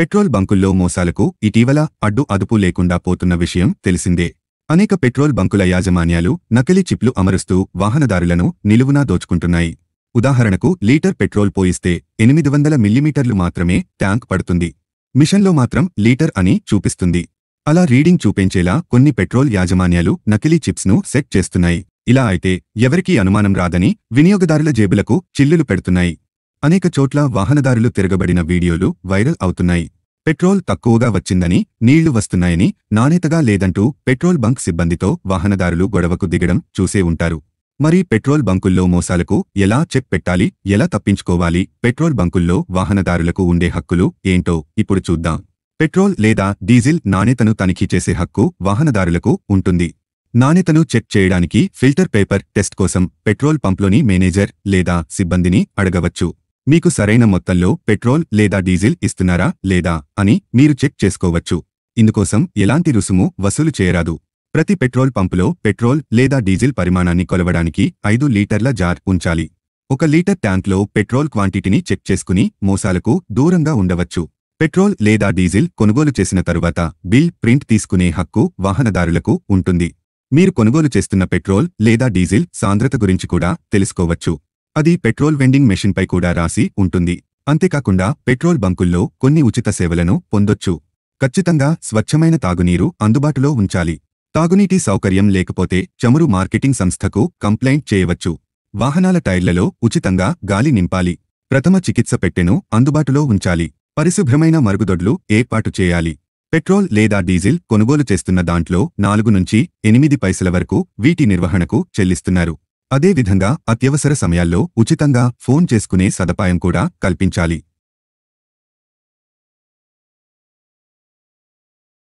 petrol బంకుల్లో మోసాలకు ఇటీవల అడ్డు అదుపు లేకుండా పోతున్న విషయం తెలిసిందే అనేక పెట్రోల్ బంకుల యాజమాన్యాలు నకిలీ చిప్లు అమరుస్తూ వాహనదారులను నిలువునా దోచుకుంటున్నాయి ఉదాహరణకు లీటర్ పెట్రోల్ పోయిస్తే ఎనిమిది వందల మిల్లీమీటర్లు మాత్రమే ట్యాంక్ పడుతుంది మిషన్లో మాత్రం లీటర్ అని చూపిస్తుంది అలా రీడింగ్ చూపించేలా కొన్ని పెట్రోల్ యాజమాన్యాలు నకిలీ చిప్స్ను సెట్ చేస్తున్నాయి ఇలా అయితే ఎవరికీ అనుమానం రాదని వినియోగదారుల జేబులకు చిల్లులు పెడుతున్నాయి అనేక చోట్ల వాహనదారులు తిరగబడిన వీడియోలు వైరల్ అవుతున్నాయి పెట్రోల్ తక్కువగా వచ్చిందని నీళ్లు వస్తున్నాయని నాణ్యతగా లేదంటూ పెట్రోల్ బంక్ సిబ్బందితో వాహనదారులు గొడవకు దిగడం చూసే ఉంటారు మరి పెట్రోల్ బంకుల్లో మోసాలకు ఎలా చెక్ పెట్టాలి ఎలా తప్పించుకోవాలి పెట్రోల్ బంకుల్లో వాహనదారులకు ఉండే హక్కులు ఏంటో ఇప్పుడు చూద్దాం పెట్రోల్ లేదా డీజిల్ నాణ్యతను తనిఖీ చేసే హక్కు వాహనదారులకు ఉంటుంది నాణ్యతను చెక్ చేయడానికి ఫిల్టర్ పేపర్ టెస్ట్ కోసం పెట్రోల్ పంప్లోని మేనేజర్ లేదా సిబ్బందిని అడగవచ్చు మీకు సరైన మొత్తంలో పెట్రోల్ లేదా డీజిల్ ఇస్తున్నారా లేదా అని మీరు చెక్ చేసుకోవచ్చు ఇందుకోసం ఎలాంటి రుసుము వసూలు చేయరాదు ప్రతి పెట్రోల్ పంపులో పెట్రోల్ లేదా డీజిల్ పరిమాణాన్ని కొలవడానికి ఐదు లీటర్ల జార్ ఉంచాలి ఒక లీటర్ ట్యాంక్లో పెట్రోల్ క్వాంటిటీని చెక్ చేసుకుని మోసాలకు దూరంగా ఉండవచ్చు పెట్రోల్ లేదా డీజిల్ కొనుగోలు చేసిన తరువాత బిల్ ప్రింట్ తీసుకునే హక్కు వాహనదారులకు ఉంటుంది మీరు కొనుగోలు చేస్తున్న పెట్రోల్ లేదా డీజిల్ సాంద్రత గురించి కూడా తెలుసుకోవచ్చు అది పెట్రోల్ వెండింగ్ మెషిన్పై కూడా రాసి ఉంటుంది అంతేకాకుండా పెట్రోల్ బంకుల్లో కొన్ని ఉచిత సేవలను పొందొచ్చు ఖచ్చితంగా స్వచ్ఛమైన తాగునీరు అందుబాటులో ఉంచాలి తాగునీటి సౌకర్యం లేకపోతే చమురు మార్కెటింగ్ సంస్థకు కంప్లైంట్ చేయవచ్చు వాహనాల టైర్లలో ఉచితంగా గాలి నింపాలి ప్రథమ చికిత్స పెట్టెను అందుబాటులో ఉంచాలి పరిశుభ్రమైన మరుగుదొడ్లు ఏర్పాటు చేయాలి పెట్రోల్ లేదా డీజిల్ కొనుగోలు చేస్తున్న దాంట్లో నాలుగు నుంచి ఎనిమిది పైసల వరకు వీటి నిర్వహణకు చెల్లిస్తున్నారు అదేవిధంగా అత్యవసర సమయాల్లో ఉచితంగా ఫోన్ చేసుకునే సదుపాయం కూడా కల్పించాలి